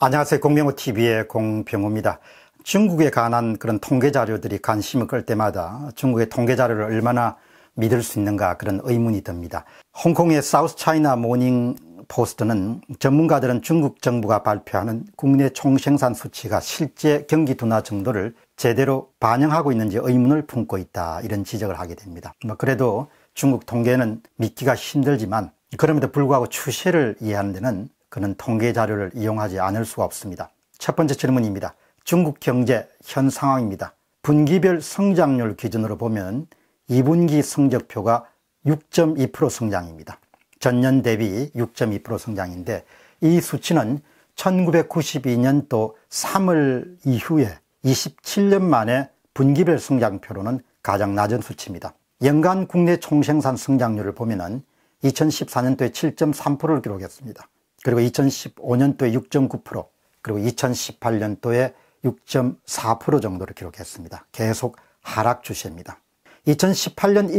안녕하세요. 공병호 TV의 공병호입니다. 중국에 관한 그런 통계 자료들이 관심을 끌 때마다 중국의 통계 자료를 얼마나 믿을 수 있는가 그런 의문이 듭니다. 홍콩의 사우스 차이나 모닝 포스트는 전문가들은 중국 정부가 발표하는 국내 총생산 수치가 실제 경기 둔화 정도를 제대로 반영하고 있는지 의문을 품고 있다 이런 지적을 하게 됩니다. 뭐 그래도 중국 통계는 믿기가 힘들지만 그럼에도 불구하고 추세를 이해하는 데는 그는 통계 자료를 이용하지 않을 수가 없습니다. 첫 번째 질문입니다. 중국 경제 현 상황입니다. 분기별 성장률 기준으로 보면 2분기 성적표가 6.2% 성장입니다. 전년 대비 6.2% 성장인데 이 수치는 1992년도 3월 이후에 27년 만에 분기별 성장표로는 가장 낮은 수치입니다. 연간 국내 총생산 성장률을 보면 2014년도에 7.3%를 기록했습니다. 그리고 2015년도에 6.9%, 그리고 2018년도에 6.4% 정도를 기록했습니다. 계속 하락 추세입니다. 2018년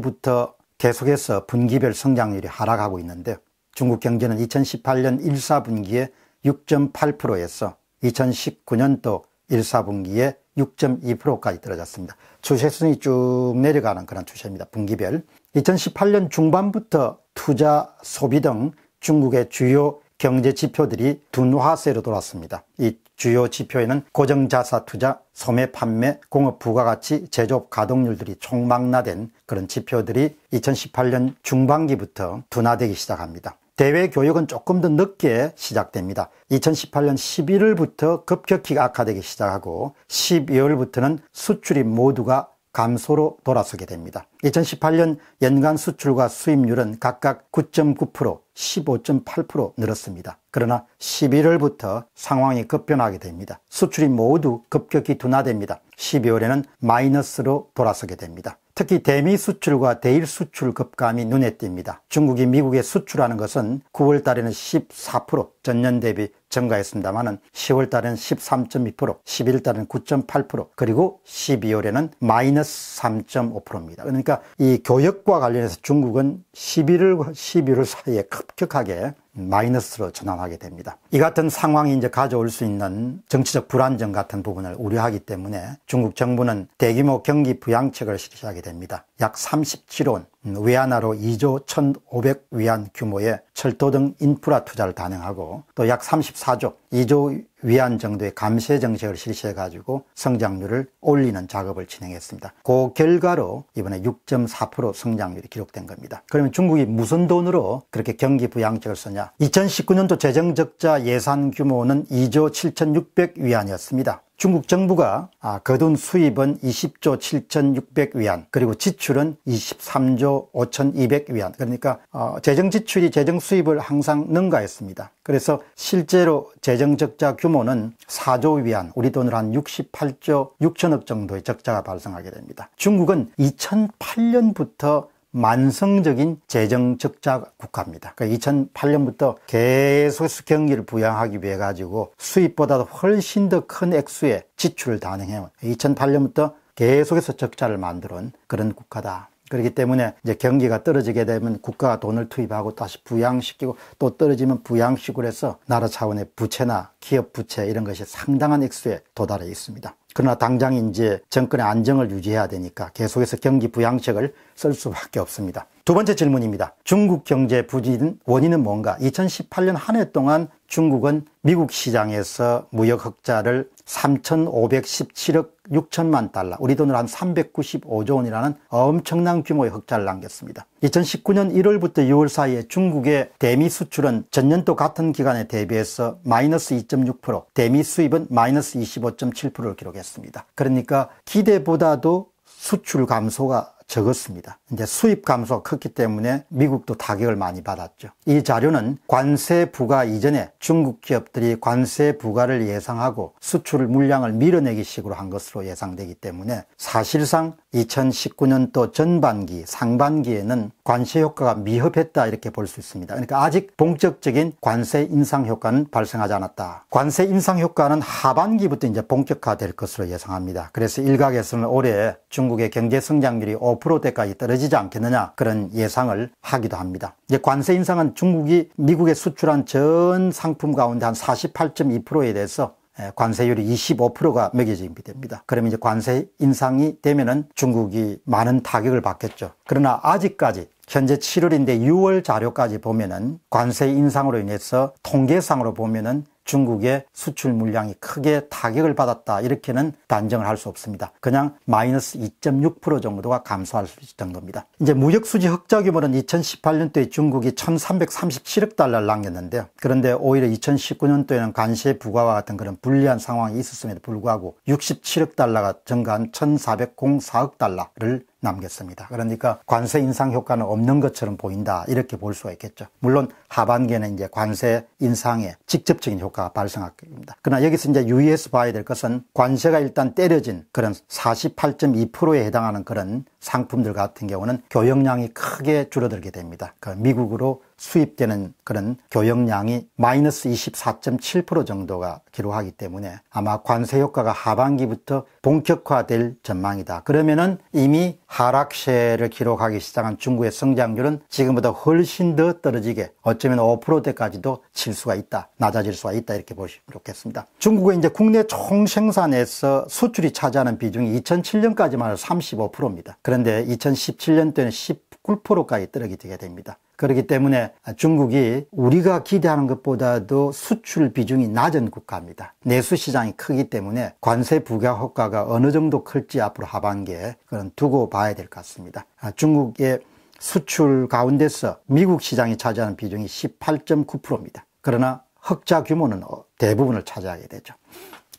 1분기부터 계속해서 분기별 성장률이 하락하고 있는데 중국 경제는 2018년 1, 4분기에 6.8%에서 2019년도 1, 4분기에 6.2%까지 떨어졌습니다. 추세선이 쭉 내려가는 그런 추세입니다. 분기별. 2018년 중반부터 투자, 소비 등 중국의 주요 경제 지표들이 둔화세로 돌았습니다. 이 주요 지표에는 고정자사 투자, 소매 판매, 공업 부가가치, 제조업 가동률들이 총망라된 그런 지표들이 2018년 중반기부터 둔화되기 시작합니다. 대외 교육은 조금 더 늦게 시작됩니다. 2018년 11월부터 급격히 악화되기 시작하고 12월부터는 수출이 모두가 감소로 돌아서게 됩니다. 2018년 연간 수출과 수입률은 각각 9.9%, 15.8% 늘었습니다. 그러나 11월부터 상황이 급변하게 됩니다. 수출이 모두 급격히 둔화됩니다. 12월에는 마이너스로 돌아서게 됩니다. 특히 대미 수출과 대일 수출 급감이 눈에 띕니다. 중국이 미국에 수출하는 것은 9월 달에는 14%, 전년 대비 증가했습니다만 10월 달엔 13.2%, 11월 달엔 9.8%, 그리고 12월에는 마이너스 3.5%입니다. 그러니까 이 교역과 관련해서 중국은 11월, 12월 사이에 급격하게 마이너스로 전환하게 됩니다. 이 같은 상황이 이제 가져올 수 있는 정치적 불안정 같은 부분을 우려하기 때문에 중국 정부는 대규모 경기 부양책을 실시하게 됩니다. 약 37원 위안화로 2조 1,500위안 규모의 철도 등 인프라 투자를 단행하고 또 약 34조 2조 위안 정도의 감세 정책을 실시해 가지고 성장률을 올리는 작업을 진행했습니다. 그 결과로 이번에 6.4% 성장률이 기록된 겁니다. 그러면 중국이 무슨 돈으로 그렇게 경기 부양책을 쓰냐? 2019년도 재정 적자 예산 규모는 2조 7,600 위안이었습니다. 중국 정부가 아, 거둔 수입은 20조 7,600위안 그리고 지출은 23조 5,200위안 그러니까 어, 재정 지출이 재정 수입을 항상 능가했습니다. 그래서 실제로 재정 적자 규모는 4조 위안 우리 돈으로 한 68조 6천억 정도의 적자가 발생하게 됩니다. 중국은 2008년부터 만성적인 재정 적자 국가입니다. 그러니까 2008년부터 계속해서 경기를 부양하기 위해 가지고 수입보다도 훨씬 더 큰 액수의 지출을 단행해요. 2008년부터 계속해서 적자를 만들어온 그런 국가다. 그렇기 때문에 이제 경기가 떨어지게 되면 국가가 돈을 투입하고 다시 부양시키고 또 떨어지면 부양식으로 해서 나라 차원의 부채나 기업 부채 이런 것이 상당한 액수에 도달해 있습니다. 그러나 당장 이제 정권의 안정을 유지해야 되니까 계속해서 경기 부양책을 쓸 수밖에 없습니다. 두 번째 질문입니다. 중국 경제 부진 원인은 뭔가? 2018년 한 해 동안 중국은 미국 시장에서 무역 흑자를 3,517억 6천만 달러, 우리 돈으로 한 395조 원이라는 엄청난 규모의 흑자를 남겼습니다. 2019년 1월부터 6월 사이에 중국의 대미 수출은 전년도 같은 기간에 대비해서 마이너스 2.6%, 대미 수입은 마이너스 25.7%를 기록했습니다. 그러니까 기대보다도 수출 감소가 적었습니다. 이제 수입 감소가 컸기 때문에 미국도 타격을 많이 받았죠. 이 자료는 관세 부과 이전에 중국 기업들이 관세 부과를 예상하고 수출 물량을 밀어내기 식으로 한 것으로 예상되기 때문에 사실상 2019년도 전반기, 상반기에는 관세 효과가 미흡했다 이렇게 볼 수 있습니다. 그러니까 아직 본격적인 관세 인상 효과는 발생하지 않았다. 관세 인상 효과는 하반기부터 이제 본격화될 것으로 예상합니다. 그래서 일각에서는 올해 중국의 경제 성장률이 5%대까지 떨어지지 않겠느냐 그런 예상을 하기도 합니다. 이제 관세 인상은 중국이 미국에 수출한 전 상품 가운데 한 48.2%에 대해서 예, 관세율이 25%가 매겨지게 됩니다. 그러면 이제 관세 인상이 되면은 중국이 많은 타격을 받겠죠. 그러나 아직까지 현재 7월인데 6월 자료까지 보면은 관세 인상으로 인해서 통계상으로 보면은 중국의 수출 물량이 크게 타격을 받았다 이렇게는 단정을 할 수 없습니다. 그냥 마이너스 2.6% 정도가 감소할 수 있을 정도입니다. 이제 무역 수지 흑자 규모는 2018년도에 중국이 1,337억 달러를 남겼는데요. 그런데 오히려 2019년도에는 관세 부과와 같은 그런 불리한 상황이 있었음에도 불구하고 67억 달러가 증가한 1,404억 달러를 남겼습니다. 그러니까 관세 인상 효과는 없는 것처럼 보인다 이렇게 볼 수가 있겠죠. 물론 하반기에는 이제 관세 인상에 직접적인 효과가 발생할 겁니다. 그러나 여기서 이제 유의해서 봐야 될 것은 관세가 일단 때려진 그런 48.2%에 해당하는 그런 상품들 같은 경우는 교역량이 크게 줄어들게 됩니다. 그 미국으로 수입되는 그런 교역량이 마이너스 24.7% 정도가 기록하기 때문에 아마 관세 효과가 하반기부터 본격화될 전망이다. 그러면은 이미 하락세를 기록하기 시작한 중국의 성장률은 지금보다 훨씬 더 떨어지게 어쩌면 5%대까지도 칠 수가 있다. 낮아질 수가 있다. 이렇게 보시면 좋겠습니다. 중국의 이제 국내 총 생산에서 수출이 차지하는 비중이 2007년까지만 해도 35%입니다. 그런데 2017년도에는 19%까지 떨어지게 됩니다. 그렇기 때문에 중국이 우리가 기대하는 것보다도 수출 비중이 낮은 국가입니다. 내수 시장이 크기 때문에 관세 부과 효과가 어느 정도 클지 앞으로 하반기에 그런 두고 봐야 될 것 같습니다. 아, 중국의 수출 가운데서 미국 시장이 차지하는 비중이 18.9%입니다. 그러나 흑자 규모는 어, 대부분을 차지하게 되죠.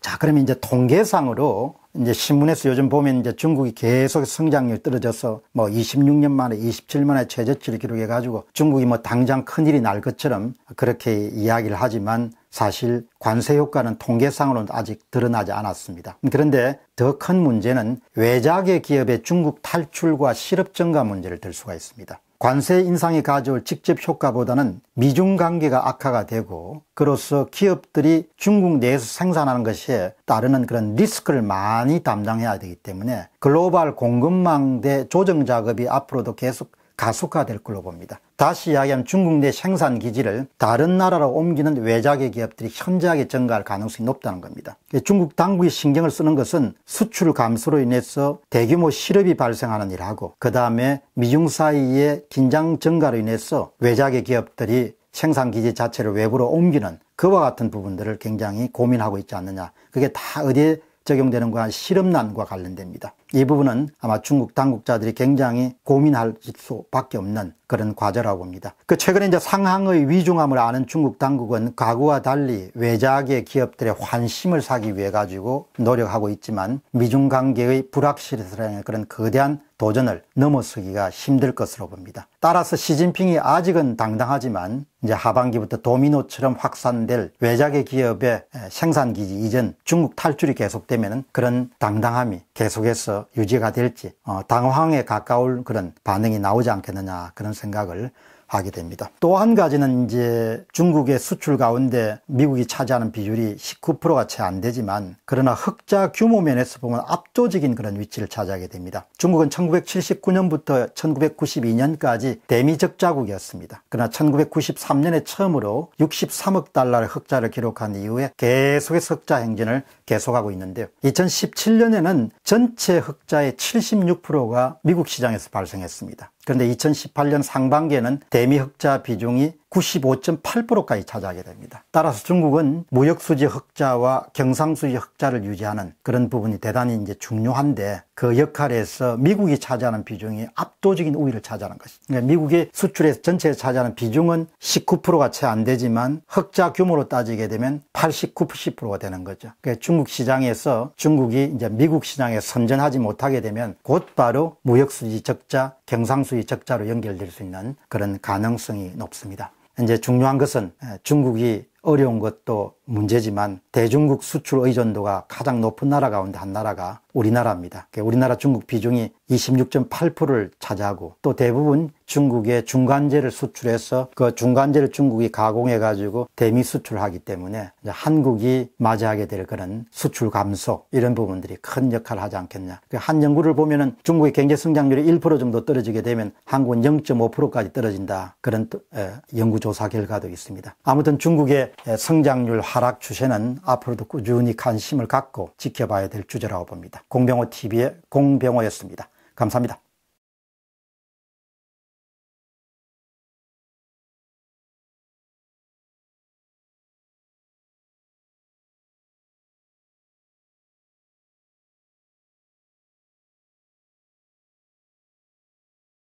자, 그러면 이제 통계상으로 이제 신문에서 요즘 보면 이제 중국이 계속 성장률 떨어져서 뭐 26년 만에 27만의 최저치를 기록해 가지고 중국이 뭐 당장 큰일이 날 것처럼 그렇게 이야기를 하지만 사실 관세 효과는 통계상으로는 아직 드러나지 않았습니다. 그런데 더 큰 문제는 외자계 기업의 중국 탈출과 실업 증가 문제를 들 수가 있습니다. 관세 인상이 가져올 직접 효과보다는 미중 관계가 악화가 되고 그로써 기업들이 중국 내에서 생산하는 것에 따르는 그런 리스크를 많이 담당해야 되기 때문에 글로벌 공급망 대 조정 작업이 앞으로도 계속 가속화될 걸로 봅니다. 다시 이야기하면 중국 내 생산 기지를 다른 나라로 옮기는 외자계 기업들이 현저하게 증가할 가능성이 높다는 겁니다. 중국 당국이 신경을 쓰는 것은 수출 감소로 인해서 대규모 실업이 발생하는 일하고 그 다음에 미중 사이의 긴장 증가로 인해서 외자계 기업들이 생산기지 자체를 외부로 옮기는 그와 같은 부분들을 굉장히 고민하고 있지 않느냐. 그게 다 어디에 적용되는 거한 실험난과 관련됩니다. 이 부분은 아마 중국 당국자들이 굉장히 고민할 수밖에 없는 그런 과제라고 봅니다. 그 최근에 이제 상황의 위중함을 아는 중국 당국은 과거와 달리 외자계 기업들의 환심을 사기 위해 가지고 노력하고 있지만 미중 관계의 불확실성에 그런 거대한 도전을 넘어서기가 힘들 것으로 봅니다. 따라서 시진핑이 아직은 당당하지만 이제 하반기부터 도미노처럼 확산될 외작의 기업의 생산기지 이전 중국 탈출이 계속되면 그런 당당함이 계속해서 유지가 될지 어, 당황에 가까울 그런 반응이 나오지 않겠느냐 그런 생각을 하게 됩니다. 또 한 가지는 이제 중국의 수출 가운데 미국이 차지하는 비율이 19%가 채 안 되지만 그러나 흑자 규모 면에서 보면 압도적인 그런 위치를 차지하게 됩니다. 중국은 1979년부터 1992년까지 대미 적자국이었습니다. 그러나 1993년에 처음으로 63억 달러의 흑자를 기록한 이후에 계속해서 흑자 행진을 계속하고 있는데요. 2017년에는 전체 흑자의 76%가 미국 시장에서 발생했습니다. 그런데 2018년 상반기에는 대미 흑자 비중이 95.8%까지 차지하게 됩니다. 따라서 중국은 무역수지 흑자와 경상수지 흑자를 유지하는 그런 부분이 대단히 이제 중요한데 그 역할에서 미국이 차지하는 비중이 압도적인 우위를 차지하는 것이죠. 그러니까 미국의 수출에서 전체에 차지하는 비중은 19%가 채 안 되지만 흑자 규모로 따지게 되면 89, 90%가 되는 거죠. 그러니까 중국 시장에서 중국이 이제 미국 시장에 선전하지 못하게 되면 곧바로 무역수지 적자, 경상수지 적자로 연결될 수 있는 그런 가능성이 높습니다. 이제 중요한 것은 중국이 어려운 것도 문제지만 대중국 수출 의존도가 가장 높은 나라 가운데 한 나라가 우리나라입니다. 그러니까 우리나라 중국 비중이 26.8%를 차지하고 또 대부분 중국의 중간재를 수출해서 그 중간재를 중국이 가공해가지고 대미 수출하기 때문에 한국이 맞이하게 될 그런 수출 감소 이런 부분들이 큰 역할을 하지 않겠냐. 그러니까 한 연구를 보면은 중국의 경제 성장률이 1% 정도 떨어지게 되면 한국은 0.5%까지 떨어진다. 그런 예, 연구조사 결과도 있습니다. 아무튼 중국의 예, 성장률 하락 추세는 앞으로도 꾸준히 관심을 갖고 지켜봐야 될 주제라고 봅니다. 공병호 TV의 공병호였습니다. 감사합니다.